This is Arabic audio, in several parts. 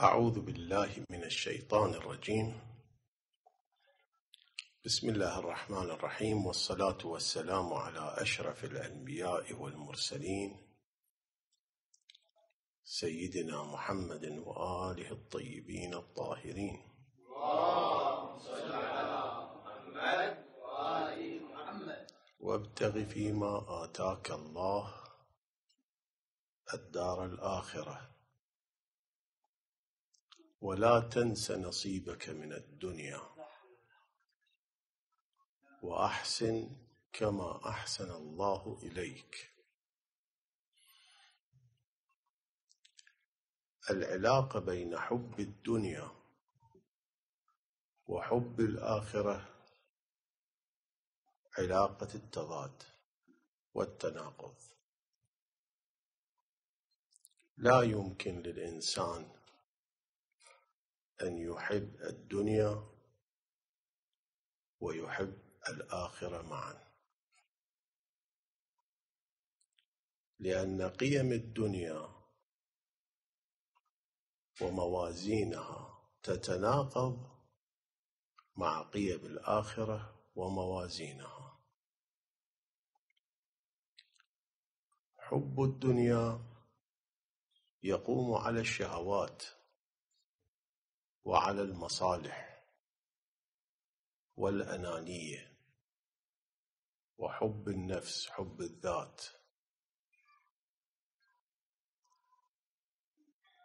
أعوذ بالله من الشيطان الرجيم بسم الله الرحمن الرحيم والصلاة والسلام على أشرف الأنبياء والمرسلين سيدنا محمد وآله الطيبين الطاهرين اللهم صل على محمد وآل محمد وابتغ فيما آتاك الله الدار الآخرة ولا تنس نصيبك من الدنيا وأحسن كما أحسن الله إليك العلاقة بين حب الدنيا وحب الآخرة علاقة التضاد والتناقض لا يمكن للإنسان أن يحب الدنيا ويحب الآخرة معا لأن قيم الدنيا وموازينها تتناقض مع قيم الآخرة وموازينها حب الدنيا يقوم على الشهوات وعلى المصالح والأنانية وحب النفس حب الذات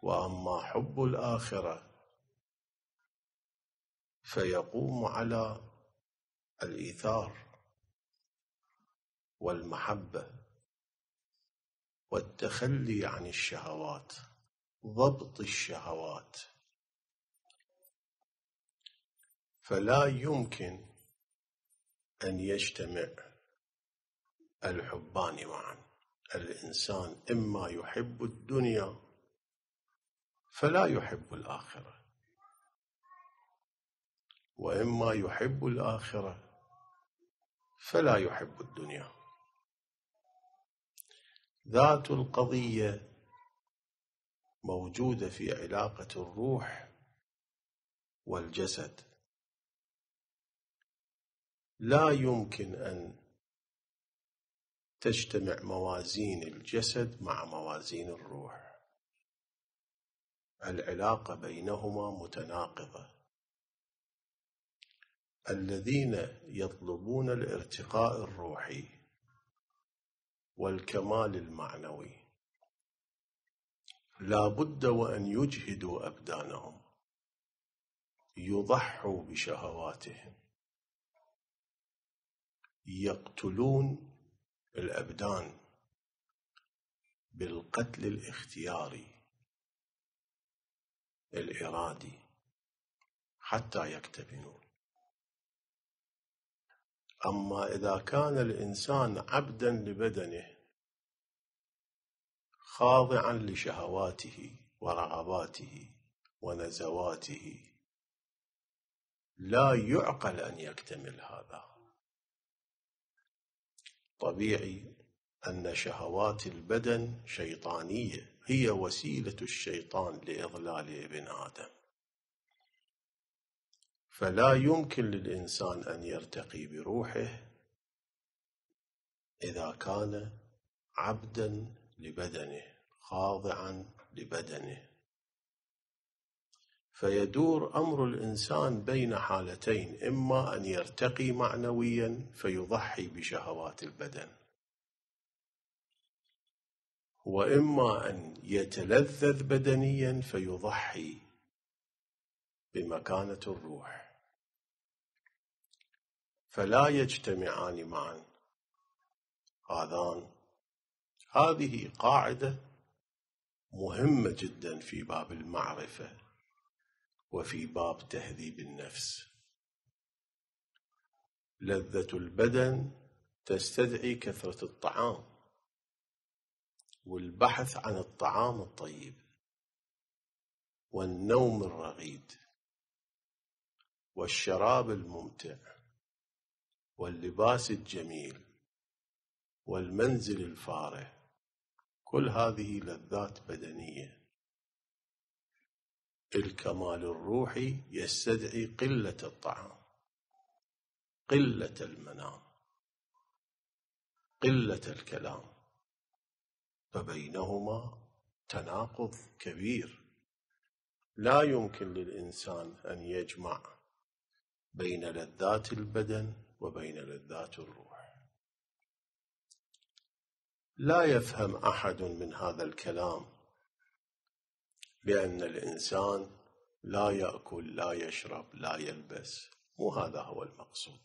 وأما حب الآخرة فيقوم على الإيثار والمحبة والتخلي عن الشهوات ضبط الشهوات فلا يمكن أن يجتمع الحبان معا الإنسان إما يحب الدنيا فلا يحب الآخرة وإما يحب الآخرة فلا يحب الدنيا ذات القضية موجودة في علاقة الروح والجسد لا يمكن أن تجتمع موازين الجسد مع موازين الروح العلاقة بينهما متناقضة الذين يطلبون الارتقاء الروحي والكمال المعنوي لا بد وأن يجهدوا أبدانهم يضحوا بشهواتهم يقتلون الأبدان بالقتل الاختياري الإرادي حتى يكتبنون أما إذا كان الإنسان عبدا لبدنه خاضعا لشهواته ورغباته ونزواته لا يعقل أن يكتمل هذا طبيعي أن شهوات البدن شيطانية هي وسيلة الشيطان لإضلال ابن آدم فلا يمكن للإنسان أن يرتقي بروحه إذا كان عبدا لبدنه خاضعا لبدنه فيدور أمر الإنسان بين حالتين إما أن يرتقي معنويا فيضحي بشهوات البدن وإما أن يتلذذ بدنيا فيضحي بمكانة الروح فلا يجتمعان معا هذان هذه قاعدة مهمة جدا في باب المعرفة وفي باب تهذيب النفس لذة البدن تستدعي كثرة الطعام والبحث عن الطعام الطيب والنوم الرغيد والشراب الممتع واللباس الجميل والمنزل الفاره كل هذه لذات بدنيه الكمال الروحي يستدعي قلة الطعام قلة المنام قلة الكلام فبينهما تناقض كبير لا يمكن للإنسان أن يجمع بين لذات البدن وبين لذات الروح لا يفهم أحد من هذا الكلام بأن الإنسان لا يأكل لا يشرب لا يلبس مو هذا هو المقصود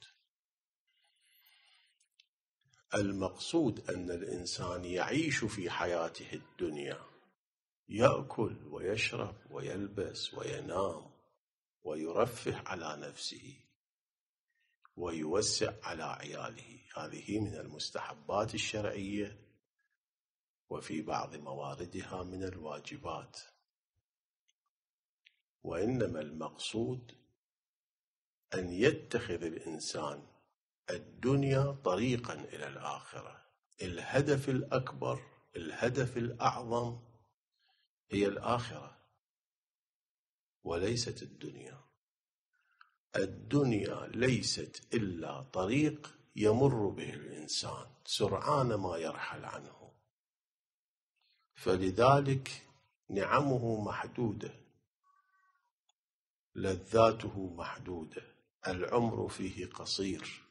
المقصود أن الإنسان يعيش في حياته الدنيا يأكل ويشرب ويلبس وينام ويرفه على نفسه ويوسع على عياله هذه من المستحبات الشرعية وفي بعض مواردها من الواجبات وإنما المقصود أن يتخذ الإنسان الدنيا طريقا إلى الآخرة الهدف الأكبر الهدف الأعظم هي الآخرة وليست الدنيا الدنيا ليست إلا طريق يمر به الإنسان سرعان ما يرحل عنه فلذلك نعمه محدودة لذاته محدودة العمر فيه قصير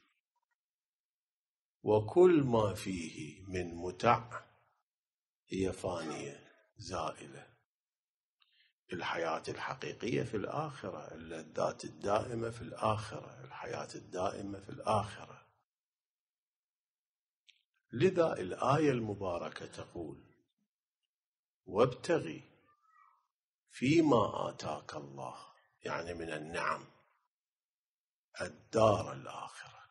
وكل ما فيه من متع هي فانية زائلة الحياة الحقيقية في الآخرة اللذات الدائمة في الآخرة الحياة الدائمة في الآخرة لذا الآية المباركة تقول وابتغي فيما آتاك الله يعني من النعم الدار الآخرة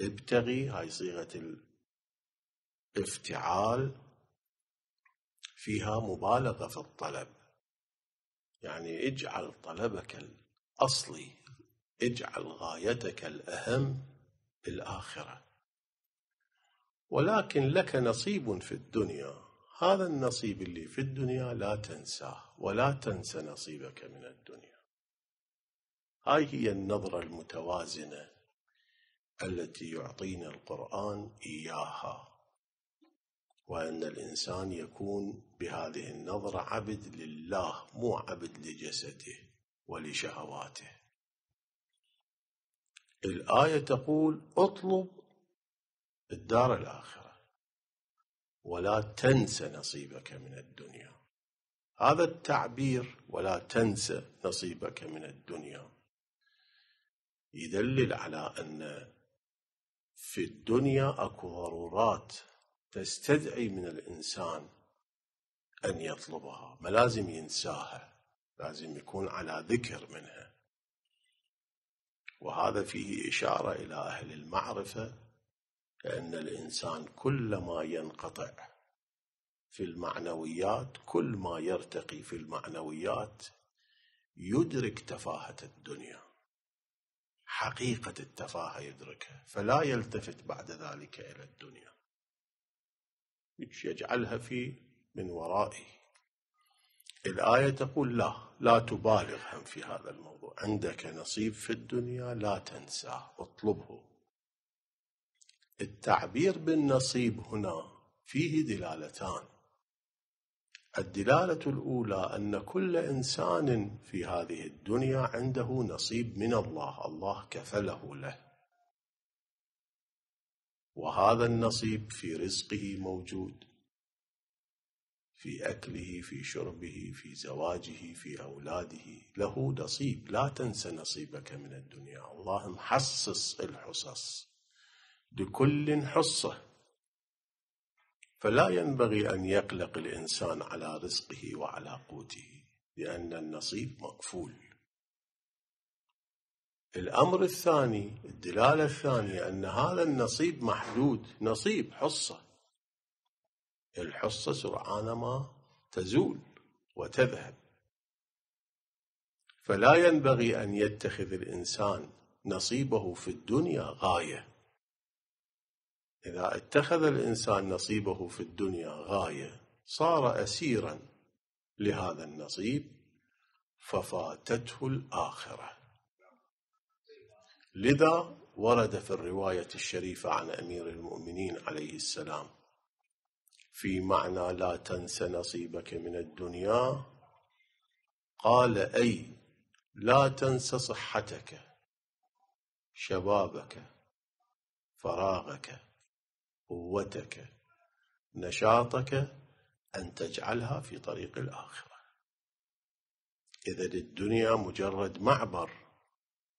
ابتغي هاي صيغة الافتعال فيها مبالغة في الطلب يعني اجعل طلبك الأصلي اجعل غايتك الأهم الآخرة ولكن لك نصيب في الدنيا هذا النصيب اللي في الدنيا لا تنساه ولا تنسى نصيبك من الدنيا هاي هي النظرة المتوازنة التي يعطينا القرآن إياها وأن الإنسان يكون بهذه النظرة عبد لله مو عبد لجسده ولشهواته الآية تقول اطلب الدار الآخرة ولا تنس نصيبك من الدنيا هذا التعبير ولا تنس نصيبك من الدنيا يدلل على أن في الدنيا أكو ضرورات تستدعي من الإنسان أن يطلبها ما لازم ينساها لازم يكون على ذكر منها وهذا فيه إشارة إلى أهل المعرفة لأن الإنسان كلما ينقطع في المعنويات كل ما يرتقي في المعنويات يدرك تفاهة الدنيا حقيقة التفاهة يدركها فلا يلتفت بعد ذلك إلى الدنيا يجعلها في من ورائه الآية تقول لا لا تبالغ هم في هذا الموضوع عندك نصيب في الدنيا لا تنساه اطلبه التعبير بالنصيب هنا فيه دلالتان الدلالة الأولى أن كل إنسان في هذه الدنيا عنده نصيب من الله الله كفله له وهذا النصيب في رزقه موجود في أكله في شربه في زواجه في أولاده له نصيب لا تنس نصيبك من الدنيا الله محصص الحصص لكل حصة فلا ينبغي أن يقلق الإنسان على رزقه وعلى قوته لأن النصيب مقفول الأمر الثاني الدلالة الثانية أن هذا النصيب محدود نصيب حصة الحصة سرعان ما تزول وتذهب فلا ينبغي أن يتخذ الإنسان نصيبه في الدنيا غاية إذا اتخذ الإنسان نصيبه في الدنيا غاية صار أسيرا لهذا النصيب ففاتته الآخرة لذا ورد في الرواية الشريفة عن أمير المؤمنين عليه السلام في معنى لا تنس نصيبك من الدنيا قال أي لا تنس صحتك شبابك فراغك قوتك نشاطك أن تجعلها في طريق الآخرة إذا الدنيا مجرد معبر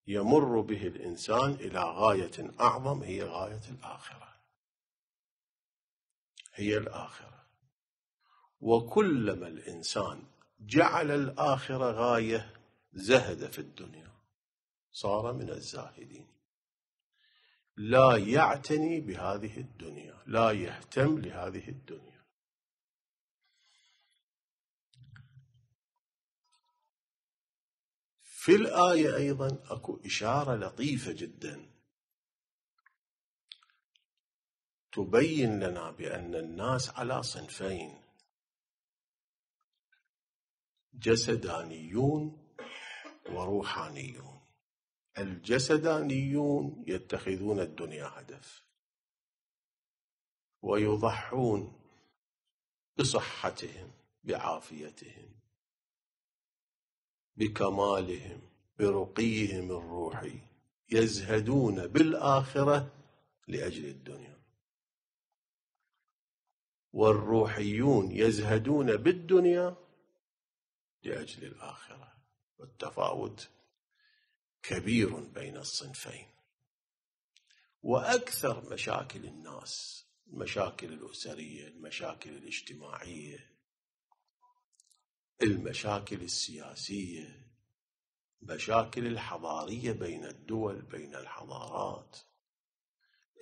يمر به الإنسان إلى غاية أعظم هي غاية الآخرة هي الآخرة وكلما الإنسان جعل الآخرة غاية زهد في الدنيا صار من الزاهدين لا يعتني بهذه الدنيا لا يهتم لهذه الدنيا في الآية أيضا أكو إشارة لطيفة جدا تبين لنا بأن الناس على صنفين جسدانيون وروحانيون الجسدانيون يتخذون الدنيا هدف ويضحون بصحتهم بعافيتهم بكمالهم برقيهم الروحي يزهدون بالآخرة لأجل الدنيا والروحيون يزهدون بالدنيا لأجل الآخرة والتفاوت كبير بين الصنفين واكثر مشاكل الناس المشاكل الاسريه المشاكل الاجتماعيه المشاكل السياسيه مشاكل الحضاريه بين الدول بين الحضارات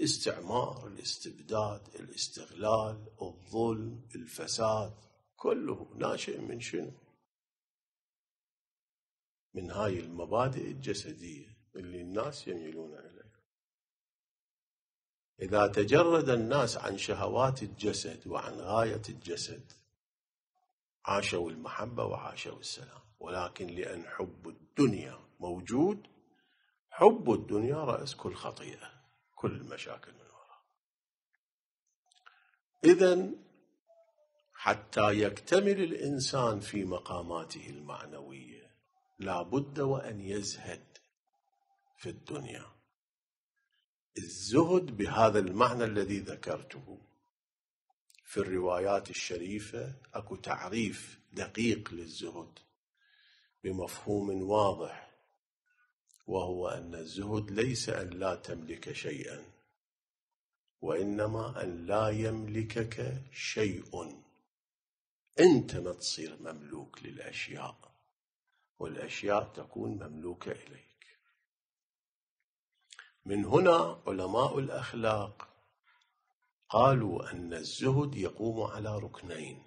استعمار الاستبداد الاستغلال الظلم الفساد كله ناشئ من شنو من هاي المبادئ الجسدية اللي الناس يميلون إليها إذا تجرد الناس عن شهوات الجسد وعن غاية الجسد عاشوا المحبة وعاشوا السلام ولكن لأن حب الدنيا موجود حب الدنيا رأس كل خطيئة كل المشاكل من وراء إذا حتى يكتمل الإنسان في مقاماته المعنوية لابد وأن يزهد في الدنيا الزهد بهذا المعنى الذي ذكرته في الروايات الشريفة أكو تعريف دقيق للزهد بمفهوم واضح وهو أن الزهد ليس أن لا تملك شيئا وإنما أن لا يملكك شيء أنت ما تصير مملوك للأشياء والأشياء تكون مملوكة إليك من هنا علماء الأخلاق قالوا أن الزهد يقوم على ركنين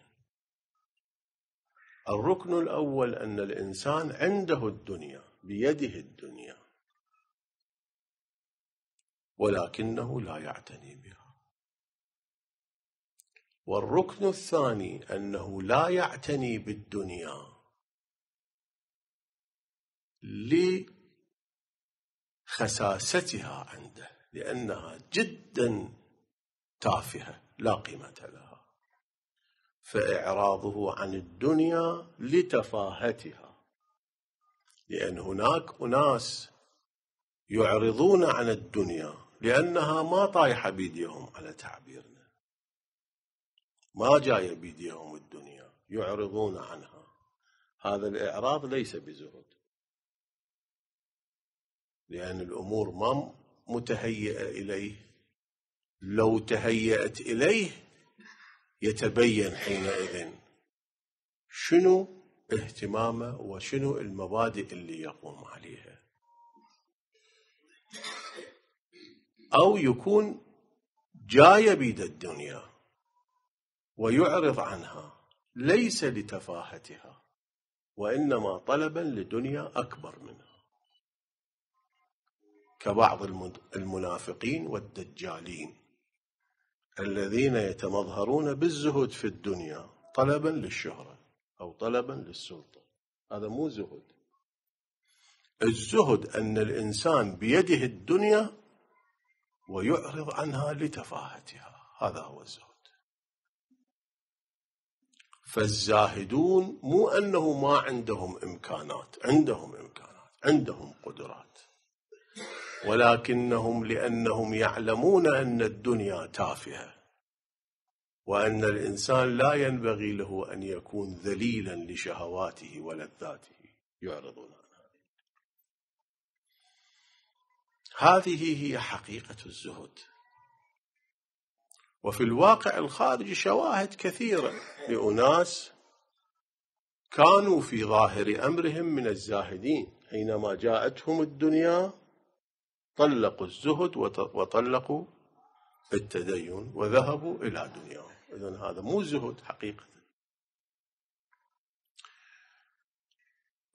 الركن الأول أن الإنسان عنده الدنيا بيده الدنيا ولكنه لا يعتني بها والركن الثاني أنه لا يعتني بالدنيا لخساستها عنده لأنها جدا تافهة لا قيمة لها فإعراضه عن الدنيا لتفاهتها لأن هناك أناس يعرضون عن الدنيا لأنها ما طايحة بيديهم على تعبيرنا ما جاية بيديهم الدنيا يعرضون عنها هذا الإعراض ليس بزهد لأن الأمور ما متهيئة إليه لو تهيأت إليه يتبين حينئذ شنو اهتمامه وشنو المبادئ اللي يقوم عليها أو يكون جاي بيد الدنيا ويعرض عنها ليس لتفاهتها وإنما طلبا لدنيا أكبر منها كبعض المنافقين والدجالين الذين يتمظهرون بالزهد في الدنيا طلبا للشهرة أو طلبا للسلطة هذا مو زهد الزهد أن الإنسان بيده الدنيا ويعرض عنها لتفاهتها هذا هو الزهد فالزاهدون مو أنه ما عندهم إمكانات عندهم إمكانات عندهم قدرات ولكنهم لأنهم يعلمون أن الدنيا تافهة وأن الإنسان لا ينبغي له أن يكون ذليلا لشهواته ولذاته يعرضون عنها هذه هي حقيقة الزهد وفي الواقع الخارجي شواهد كثيرة لأناس كانوا في ظاهر أمرهم من الزاهدين حينما جاءتهم الدنيا طلقوا الزهد وطلقوا التدين وذهبوا إلى دنياهم إذا هذا مو زهد حقيقة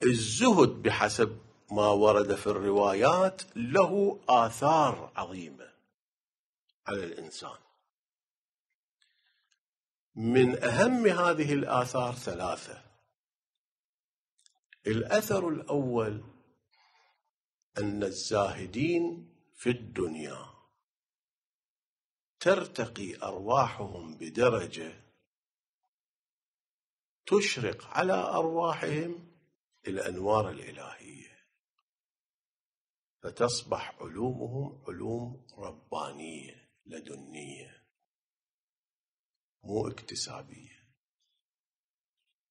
الزهد بحسب ما ورد في الروايات له آثار عظيمة على الإنسان من أهم هذه الآثار ثلاثة الأثر الأول أن الزاهدين في الدنيا ترتقي أرواحهم بدرجة تشرق على أرواحهم الأنوار الإلهية فتصبح علومهم علوم ربانية لدنية مو اكتسابية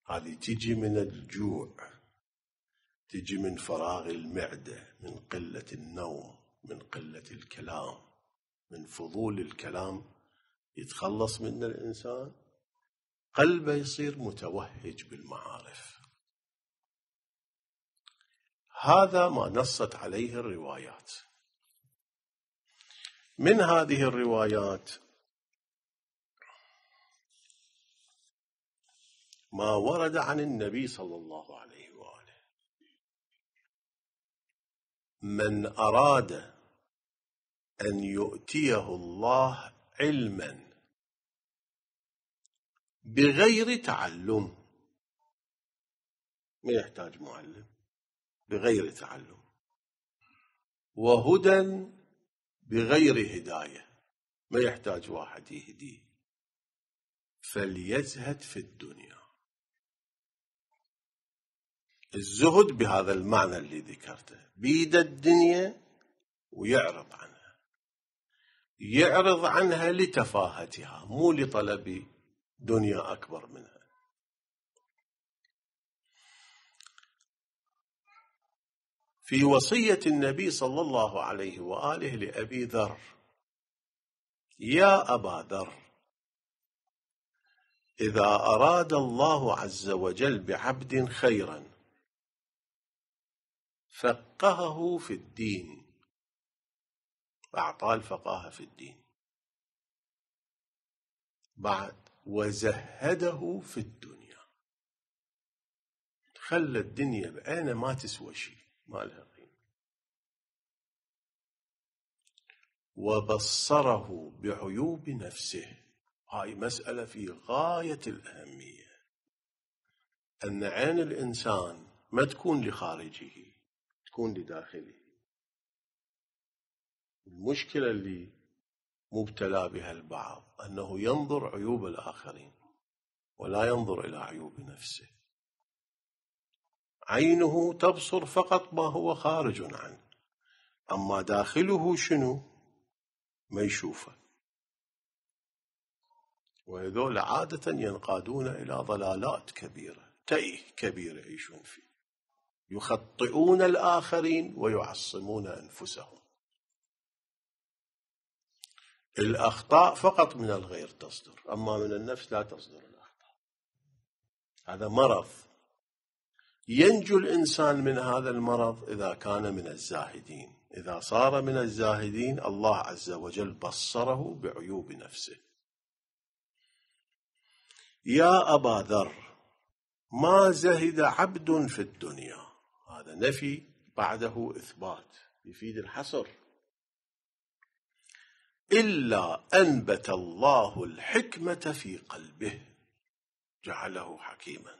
هذه تجي من الجوع تجي من فراغ المعدة من قلة النوم من قلة الكلام من فضول الكلام يتخلص منه الإنسان قلبه يصير متوهج بالمعارف هذا ما نصت عليه الروايات من هذه الروايات ما ورد عن النبي صلى الله عليه من أراد أن يؤتيه الله علما بغير تعلم ما يحتاج معلم بغير تعلم وهدى بغير هداية ما يحتاج واحد يهديه فليزهد في الدنيا الزهد بهذا المعنى اللي ذكرته بيد الدنيا ويعرض عنها يعرض عنها لتفاهتها مو لطلب دنيا أكبر منها في وصية النبي صلى الله عليه وآله لأبي ذر يا أبا ذر إذا أراد الله عز وجل بعبد خيرا فقهه في الدين أعطاه الفقاهة في الدين بعد وزهده في الدنيا خلى الدنيا بأنا ما تسوى شيء ما لها قيمة وبصره بعيوب نفسه هاي مسألة في غاية الأهمية أن عين الإنسان ما تكون لخارجه تكون لداخله المشكلة اللي مبتلى بها البعض أنه ينظر عيوب الآخرين ولا ينظر إلى عيوب نفسه عينه تبصر فقط ما هو خارج عنه أما داخله شنو ما يشوفه وهذول عادة ينقادون إلى ضلالات كبيرة تئه كبيرة يعيشون فيه يخطئون الآخرين ويعصمون أنفسهم الأخطاء فقط من الغير تصدر أما من النفس لا تصدر الأخطاء هذا مرض ينجو الإنسان من هذا المرض إذا كان من الزاهدين إذا صار من الزاهدين الله عز وجل بصره بعيوب نفسه يا أبا ذر ما زهد عبد في الدنيا هذا نفي بعده إثبات يفيد الحصر إلا أنبت الله الحكمة في قلبه جعله حكيما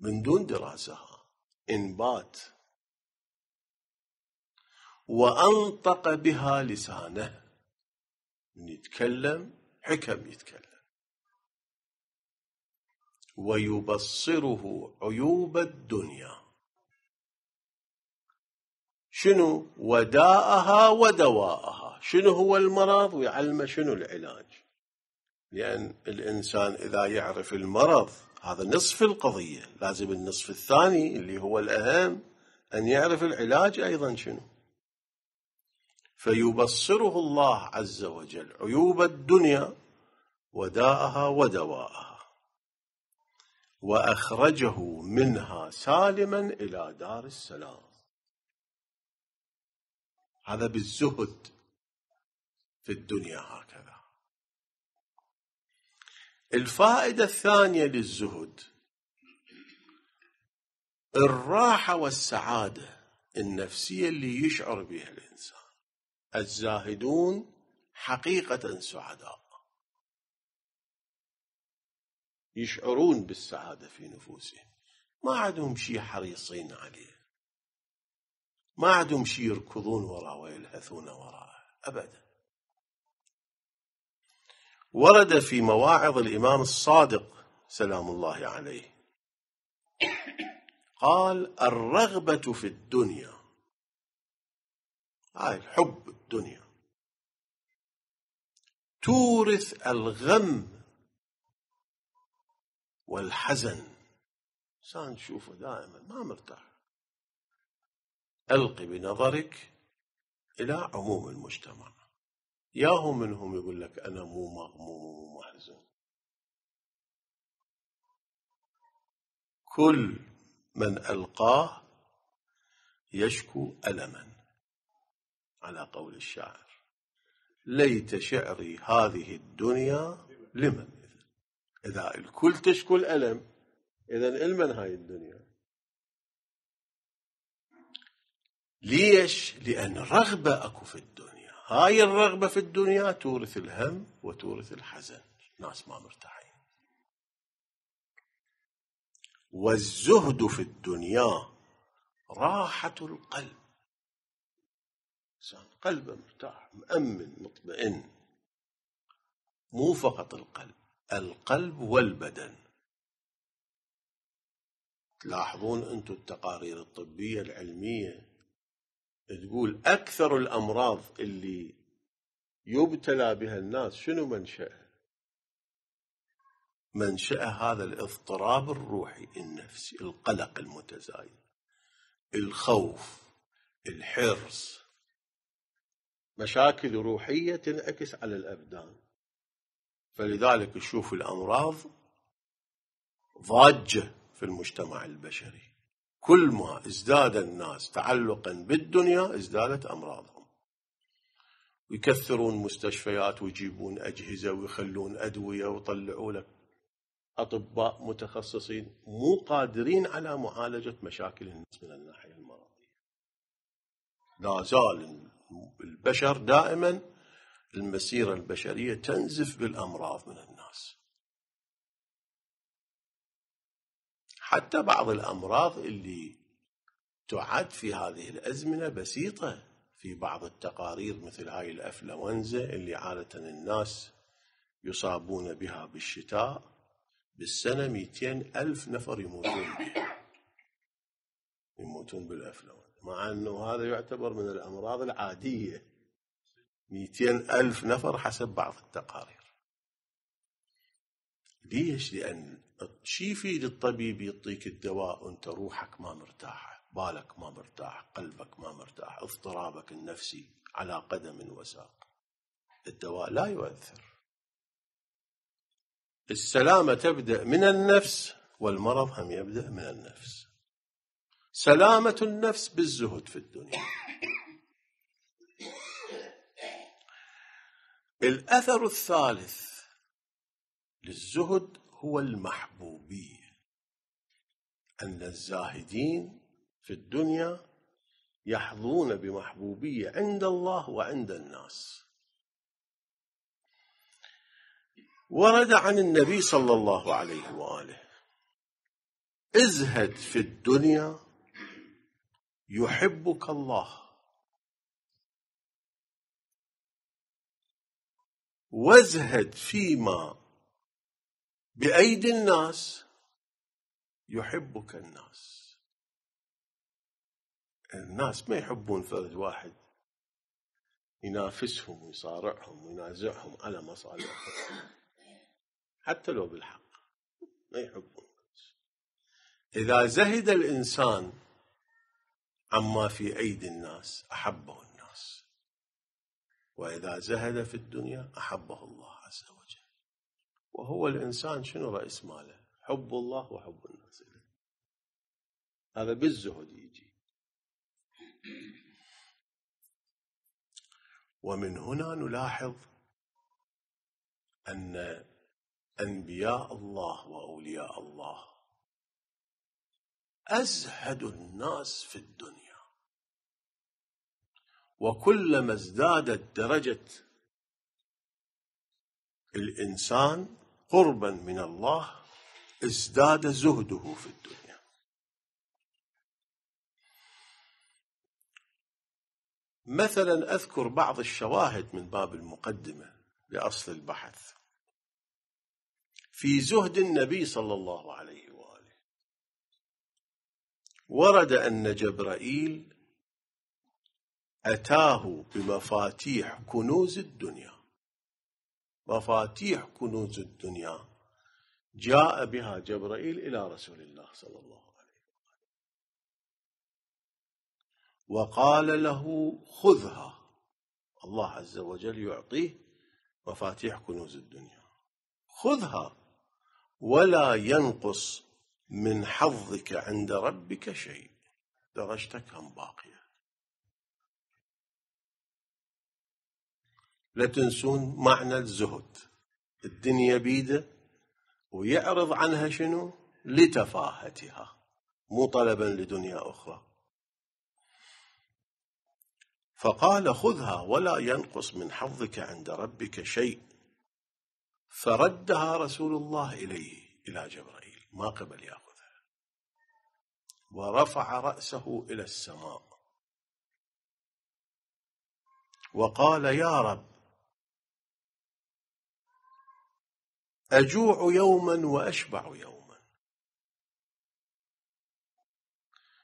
من دون دراسها إنبات وأنطق بها لسانه من يتكلم حكم يتكلم ويبصره عيوب الدنيا شنو وداءها ودواءها شنو هو المرض ويعلمه شنو العلاج لأن الإنسان إذا يعرف المرض هذا نصف القضية لازم النصف الثاني اللي هو الأهم أن يعرف العلاج أيضا شنو فيبصره الله عز وجل عيوب الدنيا وداءها ودواءها وأخرجه منها سالما إلى دار السلام هذا بالزهد في الدنيا هكذا الفائدة الثانية للزهد الراحة والسعادة النفسية اللي يشعر بها الإنسان الزاهدون حقيقة سعداء يشعرون بالسعادة في نفوسهم ما عندهم شيء حريصين عليه ما عندهم شيء يركضون وراه ويلهثون وراه أبدا ورد في مواعظ الإمام الصادق سلام الله عليه قال الرغبة في الدنيا هاي الحب الدنيا تورث الغم والحزن إنسان تشوفه دائما ما مرتاح ألقي بنظرك إلى عموم المجتمع يا منهم يقول لك أنا مو مغموم ومو محزون كل من ألقاه يشكو ألما على قول الشاعر ليت شعري هذه الدنيا لمن إذا الكل تشكو الألم إذا لمن هاي الدنيا ليش لأن رغبة أكو في الدنيا هاي الرغبة في الدنيا تورث الهم وتورث الحزن الناس ما مرتاحين والزهد في الدنيا راحة القلب إنسان قلبه مرتاح مأمن مطمئن مو فقط القلب القلب والبدن تلاحظون أنتم التقارير الطبية العلمية تقول أكثر الأمراض اللي يبتلى بها الناس شنو منشأها منشأ هذا الاضطراب الروحي النفسي القلق المتزايد الخوف الحرص مشاكل روحية تنعكس على الأبدان فلذلك تشوف الأمراض ضاجة في المجتمع البشري كل ما ازداد الناس تعلقا بالدنيا ازدادت أمراضهم ويكثرون مستشفيات ويجيبون أجهزة ويخلون أدوية ويطلعوا لك أطباء متخصصين مو قادرين على معالجة مشاكل الناس من الناحية المرضية لا زال البشر دائما المسيرة البشرية تنزف بالأمراض من الناس حتى بعض الأمراض اللي تعد في هذه الأزمنة بسيطة في بعض التقارير مثل هاي الأفلونزا اللي عادة الناس يصابون بها بالشتاء بالسنة 200 ألف نفر يموتون بها يموتون بالأفلونزا مع أنه هذا يعتبر من الأمراض العادية 200 ألف نفر حسب بعض التقارير ليش؟ لأن شي يفيد الطبيب يعطيك الدواء وانت روحك ما مرتاحه بالك ما مرتاح قلبك ما مرتاح اضطرابك النفسي على قدم وساق الدواء لا يؤثر السلامة تبدأ من النفس والمرض هم يبدأ من النفس سلامة النفس بالزهد في الدنيا الأثر الثالث للزهد هو المحبوبية أن الزاهدين في الدنيا يحظون بمحبوبية عند الله وعند الناس ورد عن النبي صلى الله عليه وآله ازهد في الدنيا يحبك الله وازهد فيما بأيدي الناس يحبك الناس الناس ما يحبون فرد واحد ينافسهم ويصارعهم وينازعهم على مصالحهم حتى لو بالحق ما يحبون إذا زهد الإنسان عما في أيدي الناس أحبه الناس وإذا زهد في الدنيا أحبه الله عز وجل وهو الإنسان شنو رأس ماله حب الله وحب الناس هذا بالزهد يجي ومن هنا نلاحظ أن أنبياء الله وأولياء الله أزهد الناس في الدنيا وكلما ازدادت درجة الإنسان قربا من الله ازداد زهده في الدنيا مثلا أذكر بعض الشواهد من باب المقدمة لأصل البحث في زهد النبي صلى الله عليه وآله ورد أن جبرائيل أتاه بمفاتيح كنوز الدنيا مفاتيح كنوز الدنيا جاء بها جبرائيل إلى رسول الله صلى الله عليه وسلم وقال له خذها الله عز وجل يعطيه مفاتيح كنوز الدنيا خذها ولا ينقص من حظك عند ربك شيء درجتك هم باقية لا تنسون معنى الزهد الدنيا بيده ويعرض عنها شنو لتفاهتها مو طلبا لدنيا أخرى فقال خذها ولا ينقص من حظك عند ربك شيء فردها رسول الله إليه إلى جبرائيل ما قبل يأخذها ورفع رأسه إلى السماء وقال يا رب أجوع يوما وأشبع يوما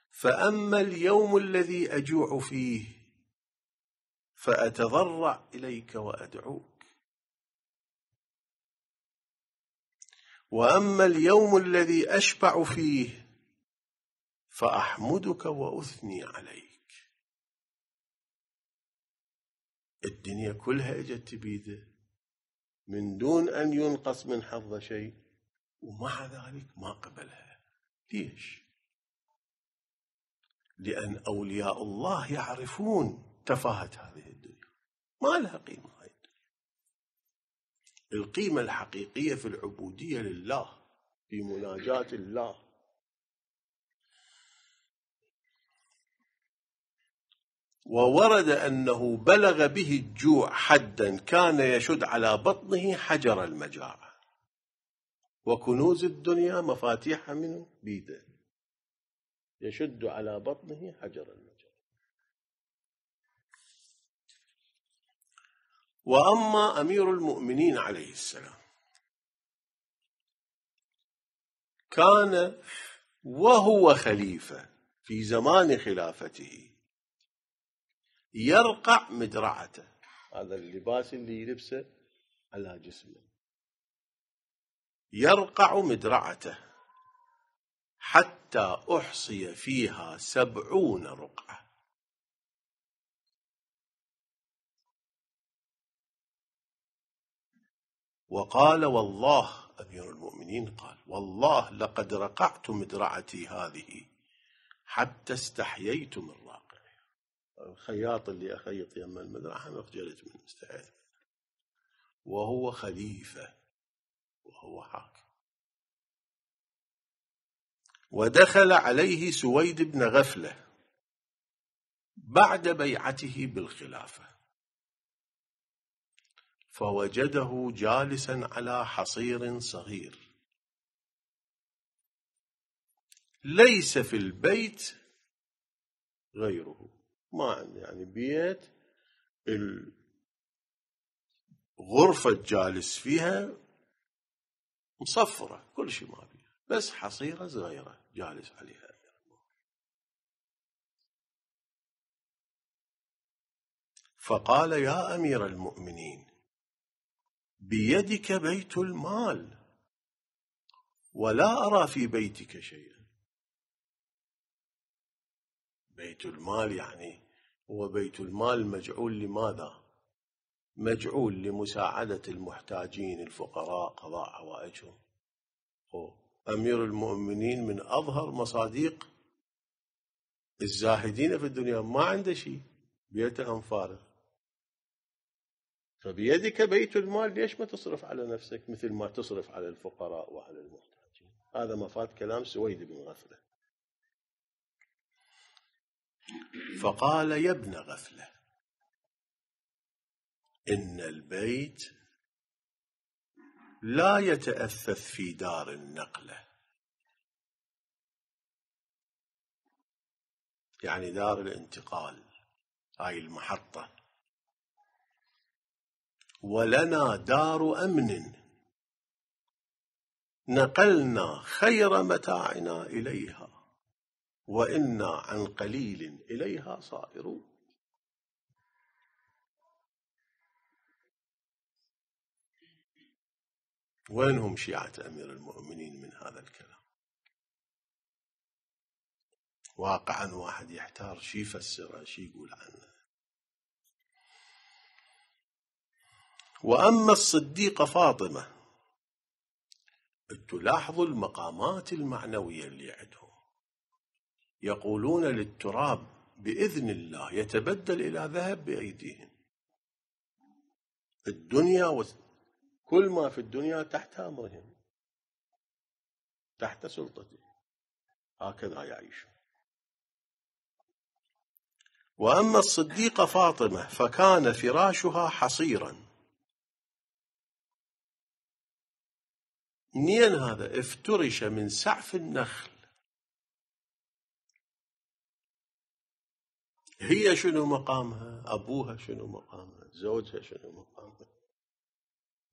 فأما اليوم الذي أجوع فيه فأتضرع إليك وأدعوك وأما اليوم الذي أشبع فيه فأحمدك وأثني عليك الدنيا كلها إجت بيده من دون أن ينقص من حظه شيء ومع ذلك ما قبلها ليش؟ لأن أولياء الله يعرفون تفاهة هذه الدنيا ما لها قيمة هاي الدنيا القيمة الحقيقية في العبودية لله في مناجاة الله وورد أنه بلغ به الجوع حدا كان يشد على بطنه حجر المجاعة وكنوز الدنيا مفاتيحها منه بيده يشد على بطنه حجر المجاعة وأما أمير المؤمنين عليه السلام كان وهو خليفة في زمان خلافته يرقع مدرعته هذا اللباس اللي يلبسه على جسمه يرقع مدرعته حتى أحصي فيها سبعون رقعة وقال والله أمير المؤمنين قال والله لقد رقعت مدرعتي هذه حتى استحييت من الخياط اللي أخيط يم المذرعة مخجلت منه استحيت منه وهو خليفة وهو حاكم ودخل عليه سويد بن غفلة بعد بيعته بالخلافة فوجده جالسا على حصير صغير ليس في البيت غيره ما يعني بيت الغرفة الجالس فيها مصفرة كل شيء ما فيها بس حصيرة صغيرة جالس عليها فقال يا أمير المؤمنين بيدك بيت المال ولا أرى في بيتك شيئا بيت المال يعني هو بيت المال مجعول لماذا مجعول لمساعدة المحتاجين الفقراء قضاء حوائجهم أمير المؤمنين من أظهر مصاديق الزاهدين في الدنيا ما عنده شيء بيته فارغ فبيدك بيت المال ليش ما تصرف على نفسك مثل ما تصرف على الفقراء وعلى المحتاجين هذا مفاد كلام سويد بن غفله فقال يا ابن غفلة إن البيت لا يتأثث في دار النقلة يعني دار الانتقال هاي المحطة ولنا دار أمن نقلنا خير متاعنا إليها وإنا عن قليل إليها صائرون وين هم شيعة أمير المؤمنين من هذا الكلام واقعا واحد يحتار شي فسره شي يقول عنه وأما الصديقة فاطمة تلاحظ المقامات المعنوية اللي عندهم يقولون للتراب بإذن الله يتبدل إلى ذهب بأيديهم الدنيا كل ما في الدنيا تحت أمرهم تحت سلطته هكذا يعيشون وأما الصديقة فاطمة فكان فراشها حصيرا منين هذا افترش من سعف النخل هي شنو مقامها أبوها شنو مقامها زوجها شنو مقامها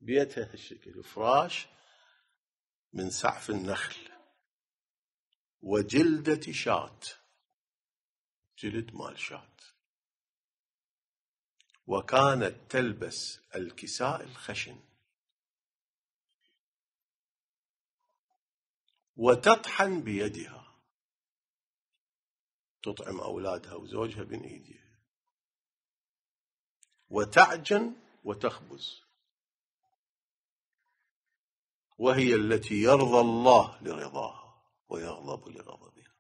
بيتها هالشكل فراش من سعف النخل وجلدة شاة جلد مال شاة وكانت تلبس الكساء الخشن وتطحن بيدها تطعم أولادها وزوجها بين إيديها وتعجن وتخبز وهي التي يرضى الله لرضاها ويغضب لغضبها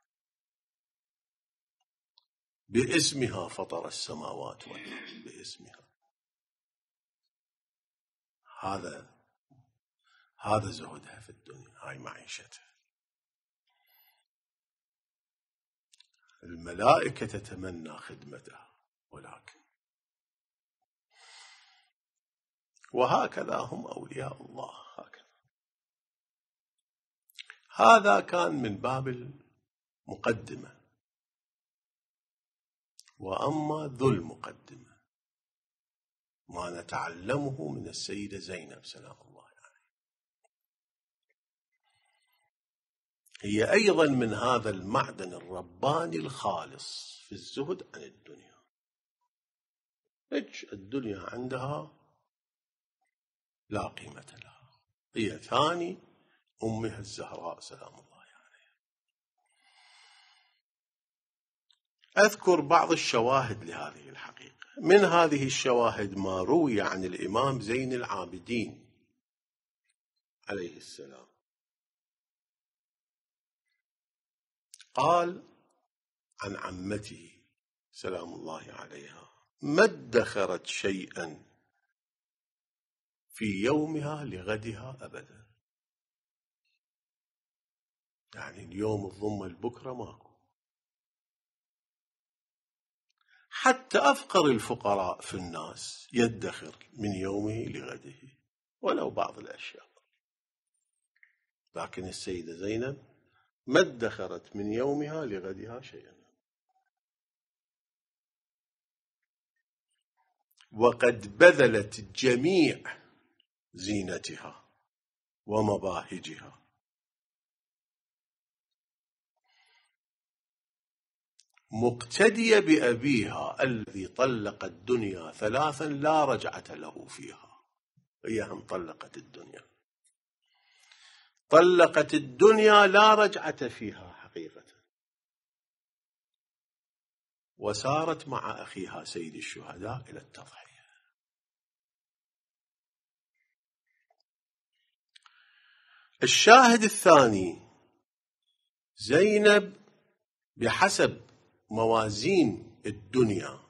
باسمها فطر السماوات والارض باسمها هذا هذا زهدها في الدنيا هاي معيشتها الملائكة تتمنى خدمتها ولكن وهكذا هم أولياء الله هكذا هذا كان من باب المقدمة وأما ذو المقدمة ما نتعلمه من السيدة زينب سلام الله هي أيضا من هذا المعدن الرباني الخالص في الزهد عن الدنيا إج الدنيا عندها لا قيمة لها هي ثاني أمها الزهراء سلام الله عليها أذكر بعض الشواهد لهذه الحقيقة من هذه الشواهد ما روي عن الإمام زين العابدين عليه السلام قال عن عمته سلام الله عليها ما ادخرت شيئا في يومها لغدها أبدا يعني اليوم الضم البكرة ماكو حتى أفقر الفقراء في الناس يدخر من يومه لغده ولو بعض الأشياء لكن السيدة زينب ما ادخرت من يومها لغدها شيئا وقد بذلت جميع زينتها ومباهجها مقتدية بأبيها الذي طلق الدنيا ثلاثا لا رجعة له فيها هي هم طلقت الدنيا طلقت الدنيا لا رجعة فيها حقيقة وسارت مع أخيها سيد الشهداء إلى التضحية الشاهد الثاني زينب بحسب موازين الدنيا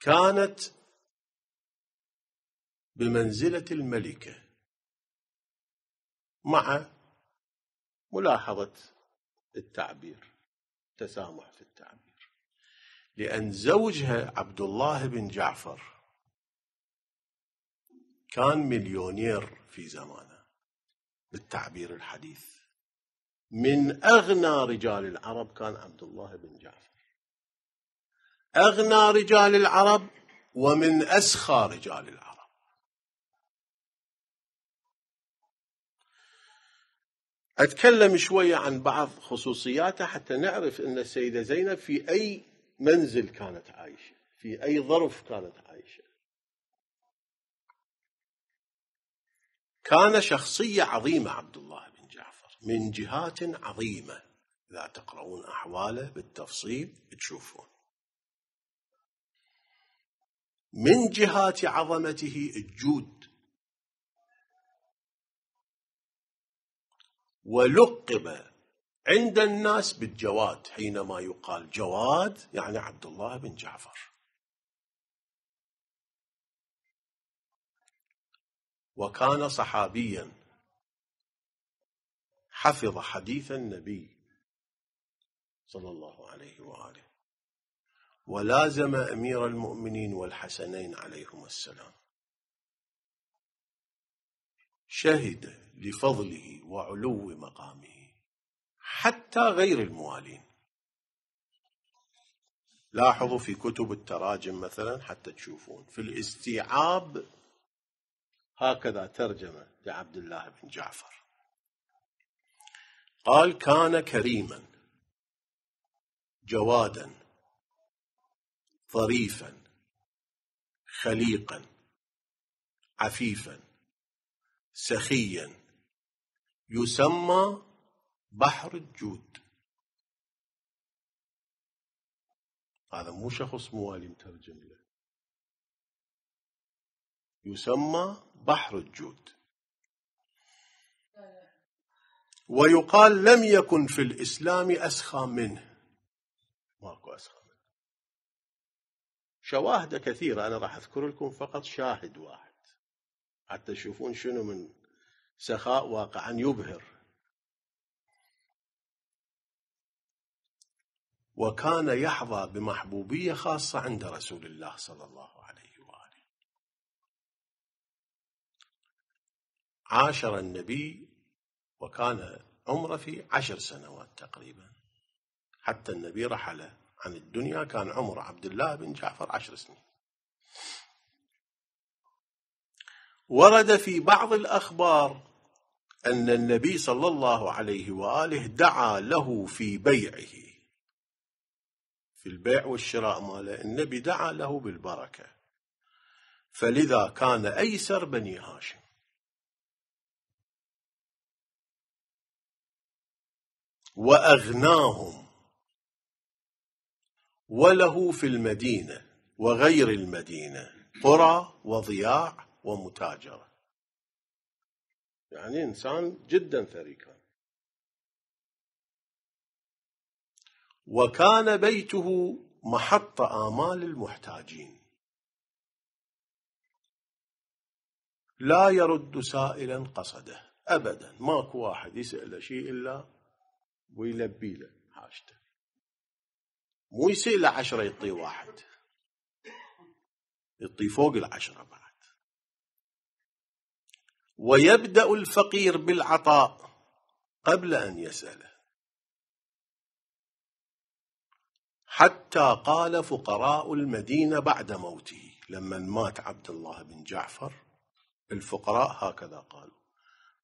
كانت بمنزلة الملكة مع ملاحظة التعبير تسامح في التعبير لأن زوجها عبد الله بن جعفر كان مليونير في زمانه بالتعبير الحديث من أغنى رجال العرب كان عبد الله بن جعفر أغنى رجال العرب ومن أسخى رجال العرب أتكلم شوية عن بعض خصوصياته حتى نعرف أن السيدة زينب في أي منزل كانت عايشة في أي ظرف كانت عايشة كان شخصية عظيمة عبد الله بن جعفر من جهات عظيمة إذا تقرؤون أحواله بالتفصيل تشوفون من جهات عظمته الجود ولقب عند الناس بالجواد حينما يقال جواد يعني عبد الله بن جعفر وكان صحابيا حفظ حديث النبي صلى الله عليه وآله ولازم أمير المؤمنين والحسنين عليهما السلام شهد لفضله وعلو مقامه حتى غير الموالين لاحظوا في كتب التراجم مثلا حتى تشوفون في الاستيعاب هكذا ترجمة لعبد الله بن جعفر قال كان كريما جوادا ظريفا خليقا عفيفا سخيا يسمى بحر الجود هذا مو شخص موالي مترجم له يسمى بحر الجود ويقال لم يكن في الإسلام أسخى منه ماكو أسخى منه شواهد كثيرة أنا راح أذكر لكم فقط شاهد واحد حتى تشوفون شنو من سخاء واقعا يبهر وكان يحظى بمحبوبية خاصة عند رسول الله صلى الله عليه وآله عاشر النبي وكان عمره في عشر سنوات تقريبا حتى النبي رحل عن الدنيا كان عمر عبد الله بن جعفر عشر سنين ورد في بعض الأخبار أن النبي صلى الله عليه وآله دعا له في بيعه في البيع والشراء ماله النبي دعا له بالبركة فلذا كان أيسر بني هاشم وأغناهم وله في المدينة وغير المدينة قرى وضياع ومتاجره يعني إنسان جدا ثري كان وكان بيته محط آمال المحتاجين لا يرد سائلا قصده أبدا ماكو واحد يسأله شيء إلا ويلبي له حاجته مو يسأل عشرة يطي واحد يطي فوق العشرة بعد ويبدا الفقير بالعطاء قبل ان يساله حتى قال فقراء المدينه بعد موته لما مات عبد الله بن جعفر الفقراء هكذا قالوا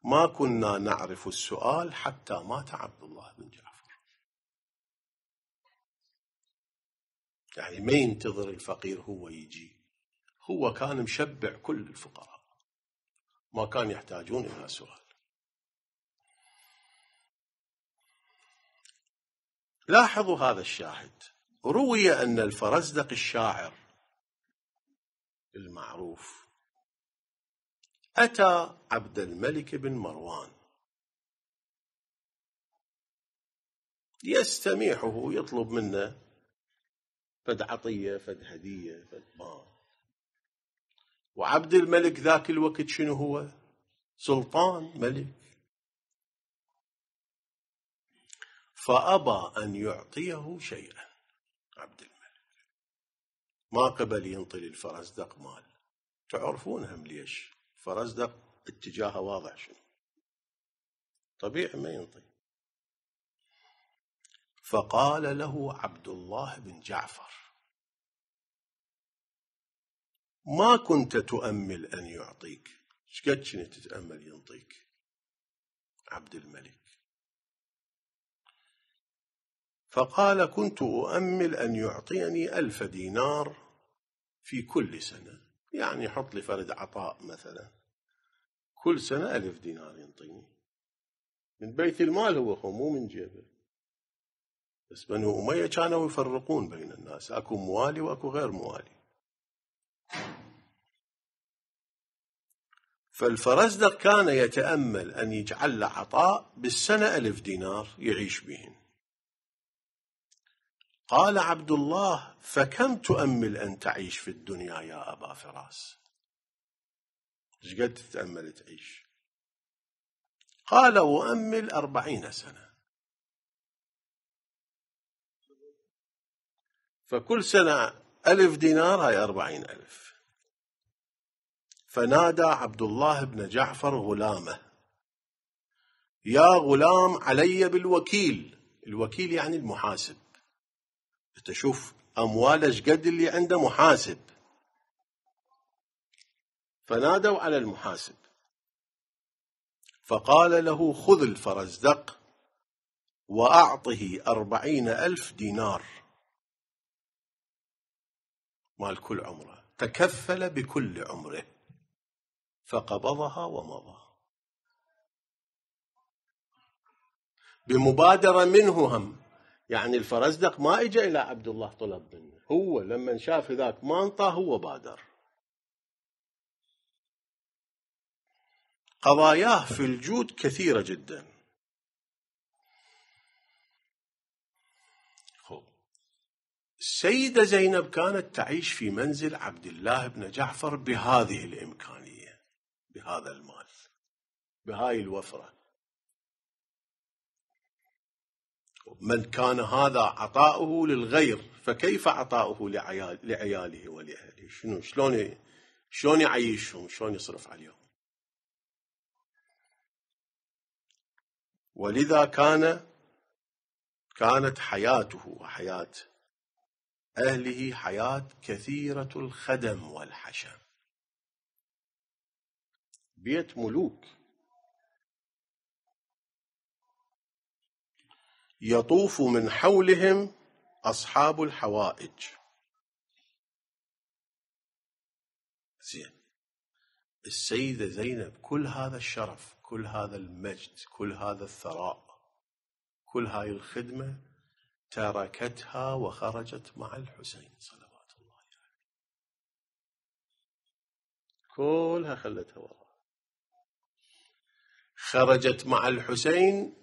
ما كنا نعرف السؤال حتى مات عبد الله بن جعفر يعني ما ينتظر الفقير هو يجي هو كان مشبع كل الفقراء ما كان يحتاجون إلى سؤال لاحظوا هذا الشاهد روي أن الفرزدق الشاعر المعروف أتى عبد الملك بن مروان يستميحه يطلب منه فد عطية فد هدية فد مال وعبد الملك ذاك الوقت شنو هو سلطان ملك فأبى أن يعطيه شيئا عبد الملك ما قبل ينطي للفرزدق مال تعرفونهم ليش فرزدق اتجاهه واضح شنو طبيعي ما ينطي فقال له عبد الله بن جعفر ما كنت تؤمل أن يعطيك شقد شنو تتأمل ينطيك عبد الملك فقال كنت أؤمل أن يعطيني ألف دينار في كل سنة يعني حط لي فرد عطاء مثلا كل سنة ألف دينار ينطيني من بيت المال هو هو مو من جيبه بس بنو أمية كانوا يفرقون بين الناس أكو موالي وأكو غير موالي فالفرزدق كان يتأمل أن يجعل له عطاء بالسنة ألف دينار يعيش بهن قال عبد الله فكم تؤمل أن تعيش في الدنيا يا أبا فراس قد تتأمل تعيش قال وأمل أربعين سنة فكل سنة ألف دينار هاي أربعين ألف فنادى عبد الله بن جعفر غلامه يا غلام علي بالوكيل الوكيل يعني المحاسب انت شوف امواله قد اللي عنده محاسب فنادوا على المحاسب فقال له خذ الفرزدق وأعطه أربعين ألف دينار مال كل عمره تكفل بكل عمره فقبضها ومضى بمبادرة منه هم يعني الفرزدق ما اجى إلى عبد الله طلب منه هو لما شاف ذاك ما انطاه هو بادر قضاياه في الجود كثيرة جدا السيدة زينب كانت تعيش في منزل عبد الله بن جعفر بهذه الإمكانية بهذا المال بهاي الوفرة من كان هذا عطاؤه للغير فكيف عطاؤه لعيال لعياله ولأهله شنو شلون شلون يعيشهم شلون يصرف عليهم ولذا كان كانت حياته وحياه أهله حياة كثيرة الخدم والحشم بيت ملوك يطوف من حولهم أصحاب الحوائج زين السيدة زينب كل هذا الشرف كل هذا المجد كل هذا الثراء كل هاي الخدمة تركتها وخرجت مع الحسين صلوات الله عليه كلها خلتها وراء خرجت مع الحسين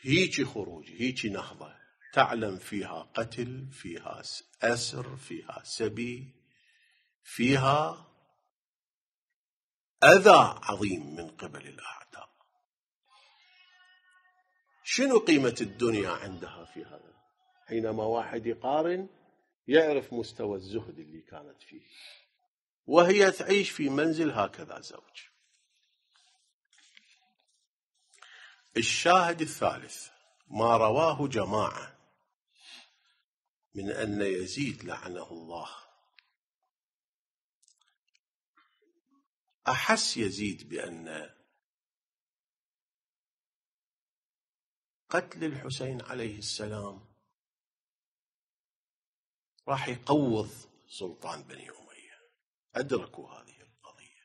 هيجي خروج هيجي نهضة تعلم فيها قتل فيها أسر فيها سبي فيها أذى عظيم من قبل الأعداء شنو قيمة الدنيا عندها في هذا حينما واحد يقارن يعرف مستوى الزهد اللي كانت فيه وهي تعيش في منزل هكذا زوج الشاهد الثالث ما رواه جماعة من أن يزيد لعنه الله أحس يزيد بأن قتل الحسين عليه السلام راح يقوض سلطان بني أمية أدركوا هذه القضية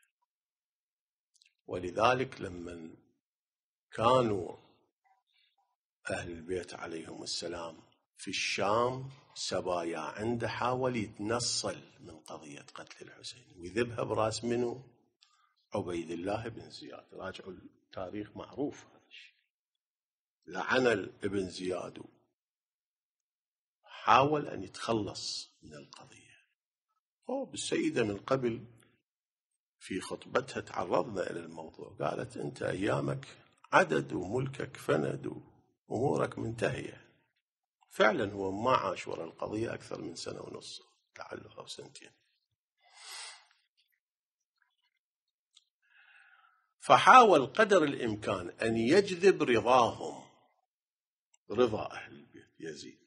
ولذلك لما كانوا أهل البيت عليهم السلام في الشام سبايا عنده حاول يتنصل من قضية قتل الحسين ويذبها براس منه عبيد الله بن زياد راجعوا التاريخ معروف هذا الشيء لعن ابن زياد حاول أن يتخلص من القضية أو السيدة من قبل في خطبتها تعرضنا إلى الموضوع قالت أنت أيامك عدد وملكك فند وأمورك منتهية فعلا هو ما عاش وراء القضية أكثر من سنة ونص لعله أو سنتين فحاول قدر الإمكان أن يجذب رضاهم رضا أهل البيت يزيد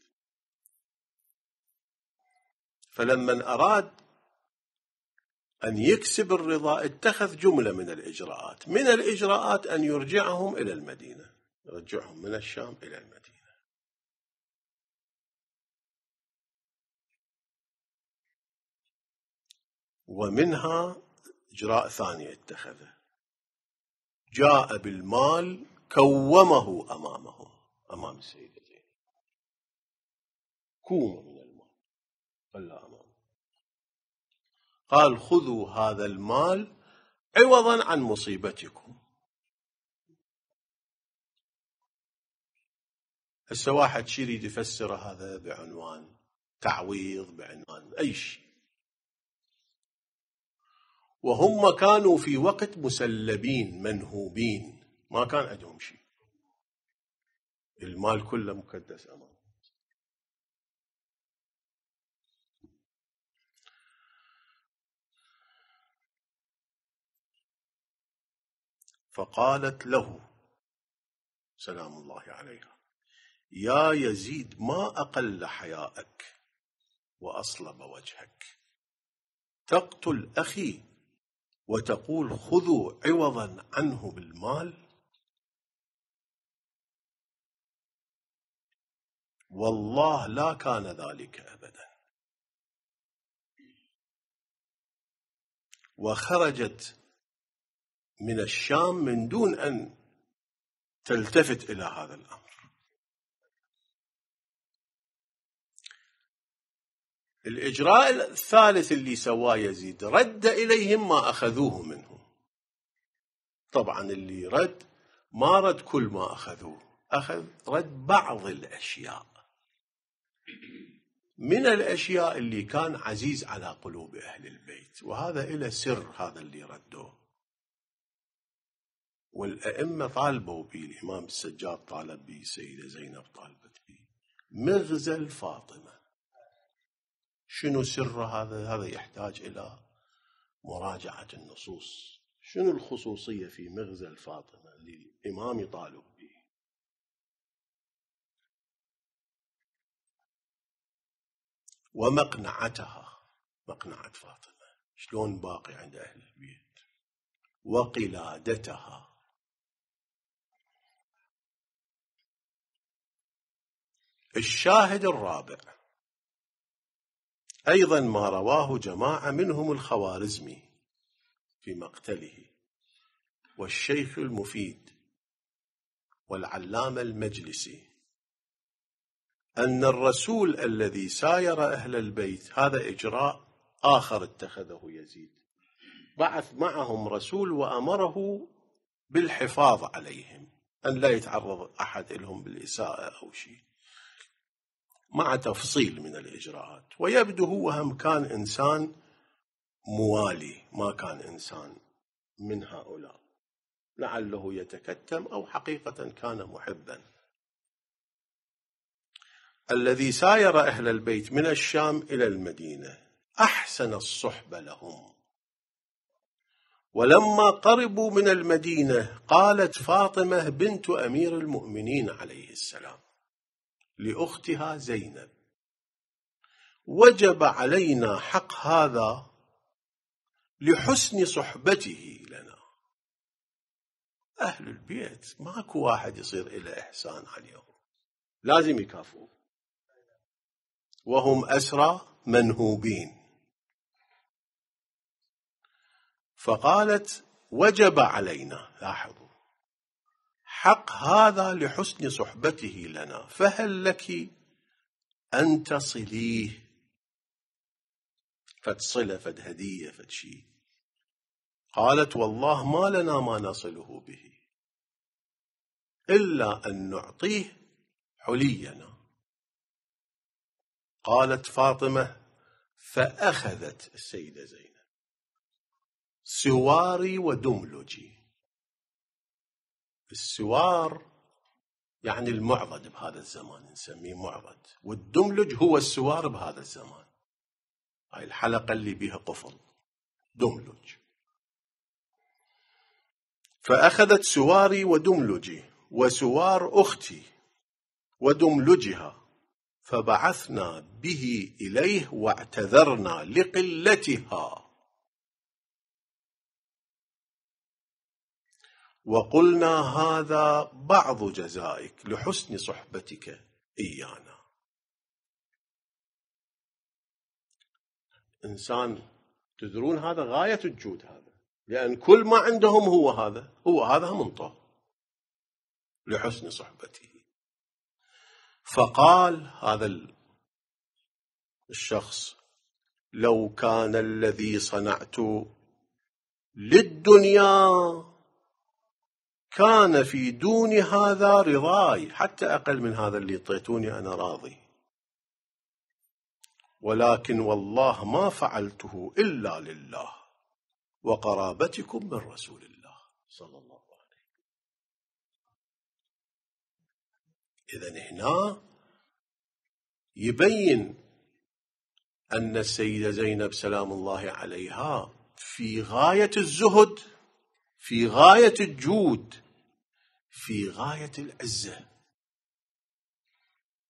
فلمن أراد أن يكسب الرضا اتخذ جملة من الإجراءات من الإجراءات أن يرجعهم إلى المدينة يرجعهم من الشام إلى المدينة ومنها إجراء ثاني اتخذه جاء بالمال كومه أمامهم أمام السيدة زينب كومه أمام قال خذوا هذا المال عوضا عن مصيبتكم هسه واحد شي يريد يفسر هذا بعنوان تعويض بعنوان اي شيء وهم كانوا في وقت مسلبين منهوبين ما كان عندهم شيء المال كله مكدس امام فقالت له سلام الله عليها يا يزيد ما أقل حياءك وأصلب وجهك تقتل أخي وتقول خذوا عوضا عنه بالمال والله لا كان ذلك أبدا وخرجت من الشام من دون أن تلتفت إلى هذا الأمر الإجراء الثالث اللي سواه يزيد رد إليهم ما أخذوه منهم طبعا اللي رد ما رد كل ما أخذوه أخذ رد بعض الأشياء من الأشياء اللي كان عزيز على قلوب أهل البيت وهذا إلى سر هذا اللي ردوه والأئمة طالبوا به الإمام السجاد طالب به السيدة زينب طالبت به مغزل فاطمة شنو سر هذا هذا يحتاج إلى مراجعة النصوص شنو الخصوصية في مغزل فاطمة اللي الإمام يطالب به ومقنعتها مقنعة فاطمة شلون باقي عند أهل البيت وقلادتها الشاهد الرابع أيضا ما رواه جماعة منهم الخوارزمي في مقتله والشيخ المفيد والعلامة المجلسي أن الرسول الذي ساير أهل البيت هذا إجراء آخر اتخذه يزيد بعث معهم رسول وأمره بالحفاظ عليهم أن لا يتعرض أحد لهم بالإساءة أو شيء مع تفصيل من الإجراءات ويبدو هو هم كان إنسان موالي ما كان إنسان من هؤلاء لعله يتكتم أو حقيقة كان محبا الذي ساير أهل البيت من الشام إلى المدينة أحسن الصحبة لهم ولما قربوا من المدينة قالت فاطمة بنت أمير المؤمنين عليه السلام لأختها زينب وجب علينا حق هذا لحسن صحبته لنا أهل البيت ماكو واحد يصير إلى إحسان عليهم لازم يكافوا وهم أسرى منهوبين فقالت وجب علينا لاحظوا حق هذا لحسن صحبته لنا فهل لك أن تصليه فد صلة فد هدية فد شيء قالت والله ما لنا ما نصله به إلا أن نعطيه حلينا قالت فاطمة فأخذت السيدة زينب سواري ودملجي السوار يعني المعضد بهذا الزمان نسميه معضد والدملج هو السوار بهذا الزمان هاي الحلقة اللي بيها قفل دملج فأخذت سواري ودملجي وسوار أختي ودملجها فبعثنا به إليه واعتذرنا لقلتها وقلنا هذا بعض جزائك لحسن صحبتك إيانا إنسان تدرون هذا غاية الجود هذا لأن كل ما عندهم هو هذا هو هذا منطق لحسن صحبته فقال هذا الشخص لو كان الذي صنعت للدنيا كان في دون هذا رضاي حتى أقل من هذا اللي اعطيتوني أنا راضي ولكن والله ما فعلته إلا لله وقرابتكم من رسول الله صلى الله عليه إذا هنا يبين أن السيدة زينب سلام الله عليها في غاية الزهد في غاية الجود في غاية العزة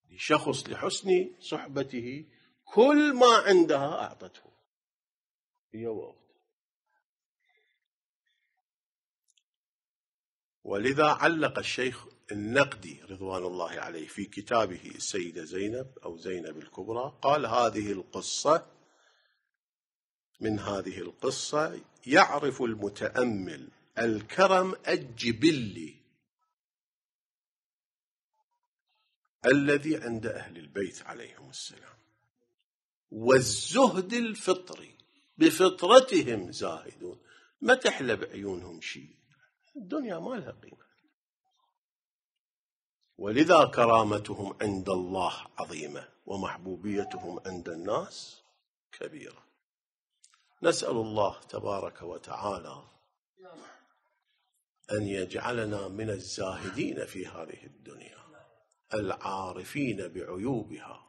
لشخص لحسن صحبته كل ما عندها أعطته هي وأخته ولذا علق الشيخ النقدي رضوان الله عليه في كتابه السيدة زينب أو زينب الكبرى قال هذه القصة من هذه القصة يعرف المتأمل الكرم الجبلي الذي عند أهل البيت عليهم السلام والزهد الفطري بفطرتهم زاهدون ما تحلى بعيونهم شيء الدنيا ما لها قيمة ولذا كرامتهم عند الله عظيمة ومحبوبيتهم عند الناس كبيرة نسأل الله تبارك وتعالى أن يجعلنا من الزاهدين في هذه الدنيا العارفين بعيوبها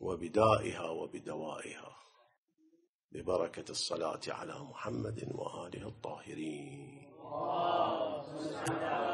وبدائها وبدوائها ببركة الصلاة على محمد وآله الطاهرين